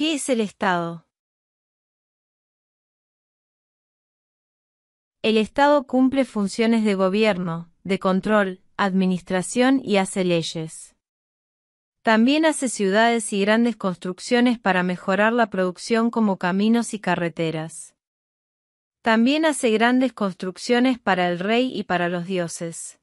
¿Qué es el Estado? El Estado cumple funciones de gobierno, de control, administración y hace leyes. También hace ciudades y grandes construcciones para mejorar la producción como caminos y carreteras. También hace grandes construcciones para el rey y para los dioses.